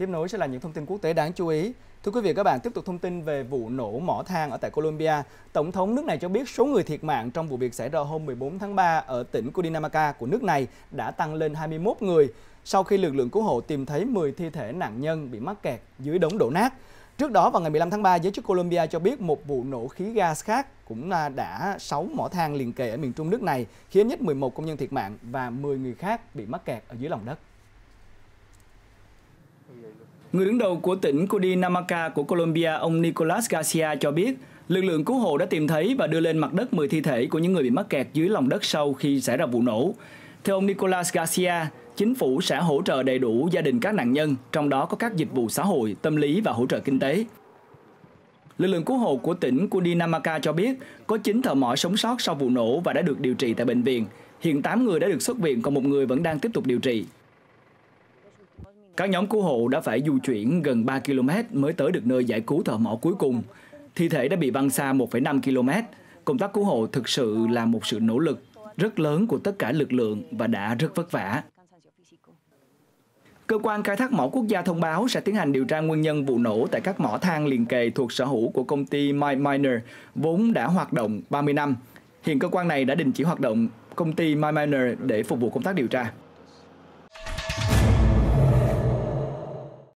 Tiếp nối sẽ là những thông tin quốc tế đáng chú ý. Thưa quý vị các bạn, tiếp tục thông tin về vụ nổ mỏ than ở tại Colombia. Tổng thống nước này cho biết số người thiệt mạng trong vụ việc xảy ra hôm 14 tháng 3 ở tỉnh Cundinamarca của nước này đã tăng lên 21 người sau khi lực lượng cứu hộ tìm thấy 10 thi thể nạn nhân bị mắc kẹt dưới đống đổ nát. Trước đó vào ngày 15 tháng 3, giới chức Colombia cho biết một vụ nổ khí gas khác cũng đã 6 mỏ than liền kề ở miền trung nước này, khiến nhất 11 công nhân thiệt mạng và 10 người khác bị mắc kẹt ở dưới lòng đất. Người đứng đầu của tỉnh Cundinamarca của Colombia, ông Nicolas Garcia cho biết, lực lượng cứu hộ đã tìm thấy và đưa lên mặt đất 10 thi thể của những người bị mắc kẹt dưới lòng đất sau khi xảy ra vụ nổ. Theo ông Nicolas Garcia, chính phủ sẽ hỗ trợ đầy đủ gia đình các nạn nhân, trong đó có các dịch vụ xã hội, tâm lý và hỗ trợ kinh tế. Lực lượng cứu hộ của tỉnh Cundinamarca cho biết có 9 thợ mỏ sống sót sau vụ nổ và đã được điều trị tại bệnh viện. Hiện 8 người đã được xuất viện, còn một người vẫn đang tiếp tục điều trị. Các nhóm cứu hộ đã phải du chuyển gần 3 km mới tới được nơi giải cứu thợ mỏ cuối cùng. Thi thể đã bị văng xa 1,5 km. Công tác cứu hộ thực sự là một sự nỗ lực rất lớn của tất cả lực lượng và đã rất vất vả. Cơ quan khai thác mỏ quốc gia thông báo sẽ tiến hành điều tra nguyên nhân vụ nổ tại các mỏ than liền kề thuộc sở hữu của công ty My Miner, vốn đã hoạt động 30 năm. Hiện cơ quan này đã đình chỉ hoạt động công ty My Miner để phục vụ công tác điều tra.